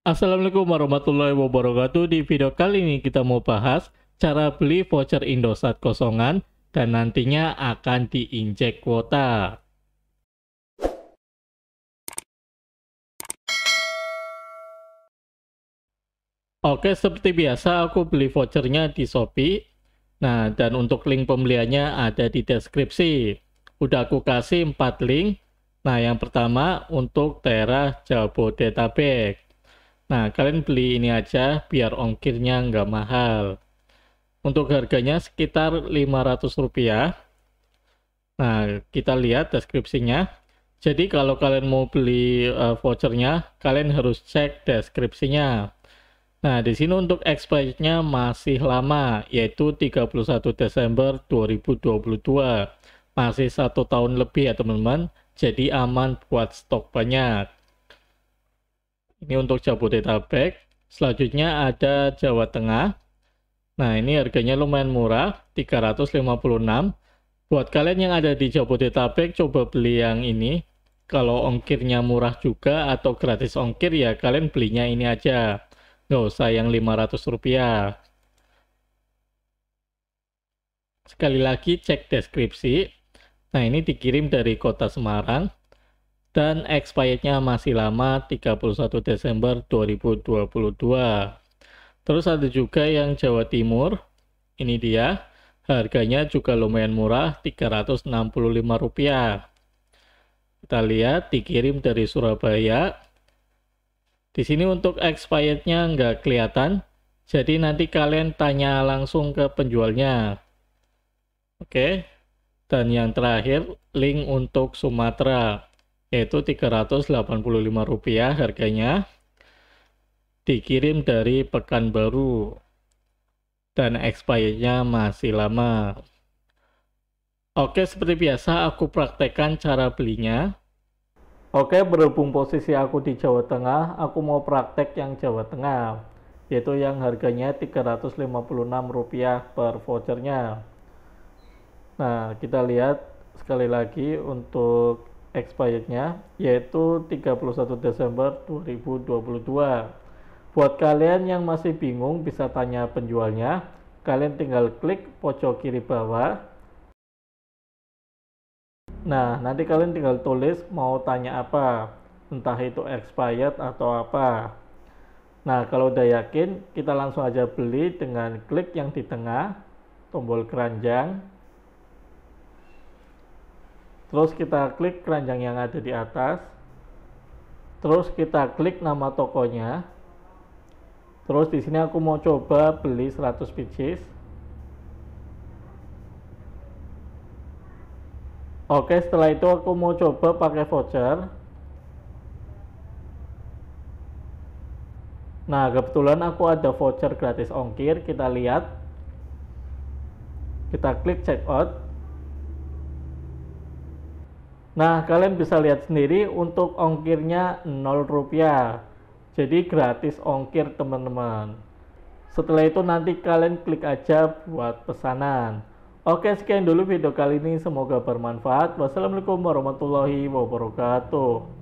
Assalamualaikum warahmatullahi wabarakatuh. Di video kali ini kita mau bahas cara beli voucher Indosat kosongan dan nantinya akan diinjek kuota. Oke, seperti biasa aku beli vouchernya di Shopee. Nah, dan untuk link pembeliannya ada di deskripsi. Udah aku kasih 4 link. Nah, yang pertama untuk daerah Jabodetabek. Nah, kalian beli ini aja biar ongkirnya nggak mahal. Untuk harganya sekitar Rp500. Nah, kita lihat deskripsinya. Jadi kalau kalian mau beli uh, vouchernya, kalian harus cek deskripsinya. Nah, di sini untuk expirednya masih lama, yaitu 31 Desember 2022. Masih satu tahun lebih ya teman-teman, jadi aman buat stok banyak. Ini untuk Jabodetabek. Selanjutnya ada Jawa Tengah. Nah, ini harganya lumayan murah, 356. Buat kalian yang ada di Jabodetabek, coba beli yang ini. Kalau ongkirnya murah juga atau gratis ongkir, ya kalian belinya ini aja. Nggak usah yang 500 rupiah. Sekali lagi, cek deskripsi. Nah, ini dikirim dari kota Semarang dan expirednya masih lama 31 Desember 2022. Terus ada juga yang Jawa Timur, ini dia, harganya juga lumayan murah 365 rupiah. Kita lihat dikirim dari Surabaya. Di sini untuk expirednya nggak kelihatan, jadi nanti kalian tanya langsung ke penjualnya. Oke, dan yang terakhir link untuk Sumatera yaitu Rp385 harganya dikirim dari Pekanbaru dan expirednya masih lama Oke seperti biasa aku praktekkan cara belinya Oke berhubung posisi aku di Jawa Tengah aku mau praktek yang Jawa Tengah yaitu yang harganya Rp356 per vouchernya nah kita lihat sekali lagi untuk expirednya yaitu 31 Desember 2022 buat kalian yang masih bingung bisa tanya penjualnya kalian tinggal klik pojok kiri bawah nah nanti kalian tinggal tulis mau tanya apa entah itu expired atau apa Nah, kalau udah yakin, kita langsung aja beli dengan klik yang di tengah, tombol keranjang, Terus kita klik keranjang yang ada di atas. Terus kita klik nama tokonya. Terus di sini aku mau coba beli 100 pieces. Oke, setelah itu aku mau coba pakai voucher. Nah, kebetulan aku ada voucher gratis ongkir. Kita lihat. Kita klik check out. Nah, kalian bisa lihat sendiri untuk ongkirnya 0 rupiah. Jadi gratis ongkir teman-teman. Setelah itu nanti kalian klik aja buat pesanan. Oke, sekian dulu video kali ini. Semoga bermanfaat. Wassalamualaikum warahmatullahi wabarakatuh.